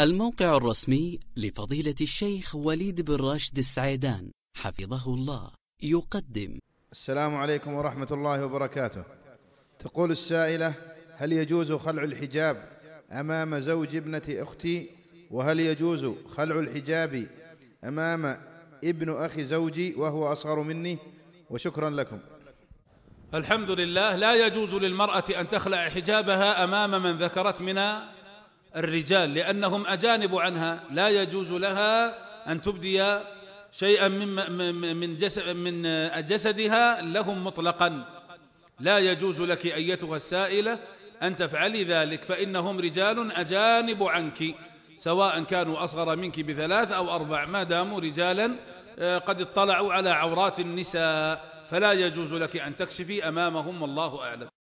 الموقع الرسمي لفضيلة الشيخ وليد بن راشد السعيدان حفظه الله يقدم السلام عليكم ورحمة الله وبركاته تقول السائلة هل يجوز خلع الحجاب أمام زوج ابنة أختي وهل يجوز خلع الحجاب أمام ابن أخي زوجي وهو أصغر مني وشكرا لكم الحمد لله لا يجوز للمرأة أن تخلع حجابها أمام من ذكرت من الرجال لأنهم أجانب عنها لا يجوز لها أن تبدي شيئا من من جسد من جسدها لهم مطلقا لا يجوز لك أيتها السائلة أن تفعلي ذلك فإنهم رجال أجانب عنك سواء كانوا أصغر منك بثلاث أو أربع ما داموا رجالا آه، قد اطلعوا على عورات النساء فلا يجوز لك أن تكشفي أمامهم والله أعلم